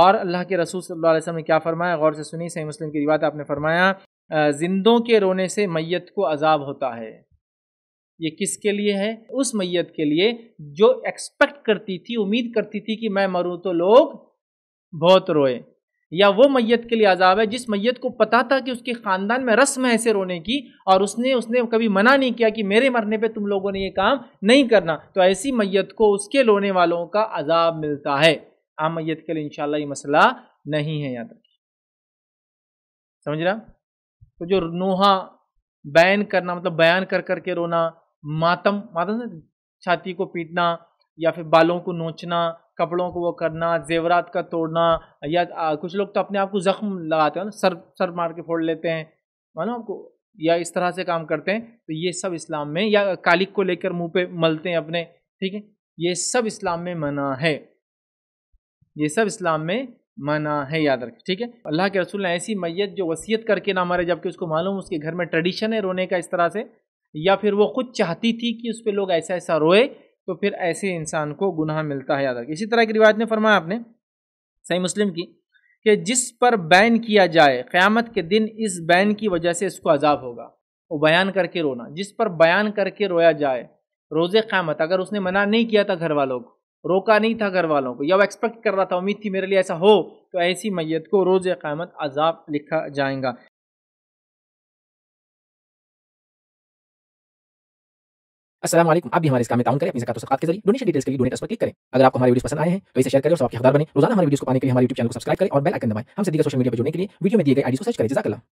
और अल्लाह के रसूल सल्लल्लाहु अलैहि वसल्लम ने क्या फरमाया गौर से सुनी सही मुस्लिम की रिवायत आपने फरमाया जिंदों के रोने से मैत को अजाब होता है ये किसके लिए है उस मैत के लिए जो एक्सपेक्ट करती थी उम्मीद करती थी कि मैं मरूँ तो लोग बहुत रोए या वो मैत के लिए अजाब है जिस मैत को पता था कि उसके ख़ानदान में रस्म है ऐसे रोने की और उसने उसने कभी मना नहीं किया कि मेरे मरने पे तुम लोगों ने ये काम नहीं करना तो ऐसी मैत को उसके रोने वालों का अजाब मिलता है आम मैत के लिए इनशाला ये मसला नहीं है याद रखिए समझ रहा तो जो नोहा बैन करना मतलब बयान कर करके रोना मातम मातम छाती को पीटना या फिर बालों को नोचना कपड़ों को वो करना जेवरात का तोड़ना या आ, कुछ लोग तो अपने आप को जख्म लगाते हैं ना सर सर मार के फोड़ लेते हैं मानो आपको या इस तरह से काम करते हैं तो ये सब इस्लाम में या कालिक को लेकर मुंह पे मलते हैं अपने ठीक है ये सब इस्लाम में मना है ये सब इस्लाम में मना है याद रखें ठीक है अल्लाह के रसूल ने ऐसी मैत जो वसीयत करके ना मारे जबकि उसको मालूम उसके घर में ट्रेडिशन है रोने का इस तरह से या फिर वो खुद चाहती थी कि उस पर लोग ऐसा ऐसा रोए तो फिर ऐसे इंसान को गुनाह मिलता है याद रखें इसी तरह की रिवायत ने फरमाया आपने सही मुस्लिम की कि जिस पर बैन किया जाए क़्यामत के दिन इस बैन की वजह से इसको अजाब होगा वो बयान करके रोना जिस पर बयान करके रोया जाए रोज़ क़्यामत अगर उसने मना नहीं किया था घर वालों को रोका नहीं था घर वालों को या वो एक्सपेक्ट कर रहा था उम्मीद थी मेरे लिए ऐसा हो तो ऐसी मैयत को रोज़ क़्यामत अजाब लिखा जाएगा असलम आप भी हमारे इस काम में ताउन करें अपनी जकात के जरिए डोनेशन डिटेल्स के लिए डोनेट पर क्लिक करें अगर आपको हमारी वीडियो पसंद आए हैं तो इसे शेयर करें और आपके हदार बने रोजाना हमारे वीडियो को पाने के लिए हमारे यूट्यूब चैनल को सब्सक्राइब करें और बेल आइकन दबाएं हमसे दीगर सोशल मीडिया पर जुड़ने के लिए वीडियो में दिए गए आईडी को सर्च करें जजाकला